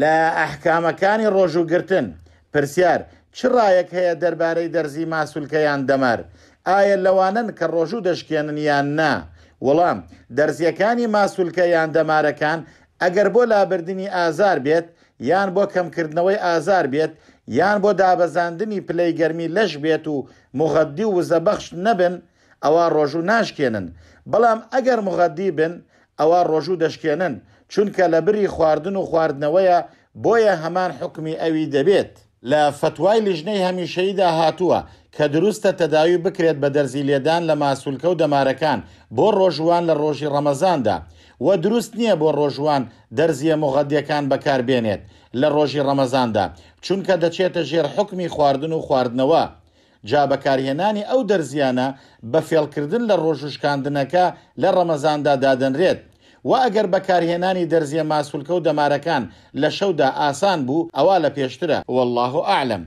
لە ئەحکامەکانی ڕۆژوگرتن پرسیار چ ڕایەک هەیە دەربارەی دەرزی ماسوولکەیان دەمەر ئایا لەوانن کە ڕۆژوو دەشکێنن یان نا وەڵام دەرزیەکانی ماسوولکە یان دەمارەکان ئەگەر بۆ لابردنی ئازار بێت یان بۆ کەمکردنەوەی ئازار بێت یان بۆ دابەزاندنی پلەی گەرمی لەش بێت و مغەدی و زەبەخش نەبن ئەوە ڕۆژوو ناشکێنن بەڵام ئەگەر مغەدی بن ئەوە ڕۆژوو دەشکێنن چونکە لە بری خواردن و خواردنەوەیە بۆیە هەمان حکمی ئەوی دەبێت لە فتوای لیژنەی هەمیشەیدا هاتووە کە دروستە تەداوی بکرێت بە دەرزی لێدان لە ماسوولکە و دەمارەکان بۆ ڕۆژوان لە ڕۆژی ڕەمەزاندا وە دروست نییە بۆ ڕۆژوان دەرزیە مغەدیەکان بەکاربێنێت لە ڕۆژی ڕەمەزاندا چونکە دەچێتە ژێر حکمی خواردن و خواردنەوە جا بەکارهێنانی ئەو دەرزیانە بە فێڵکردن لە ڕۆژوشکاندنەکە لە ڕەمەزاندا دادەنرێت و ئەگەر بەکارهێنانی دەرزیە ماسوولکە و دەمارەکان لە شەودا ئاسان بوو ئەوا لە پێشترە والله عالم.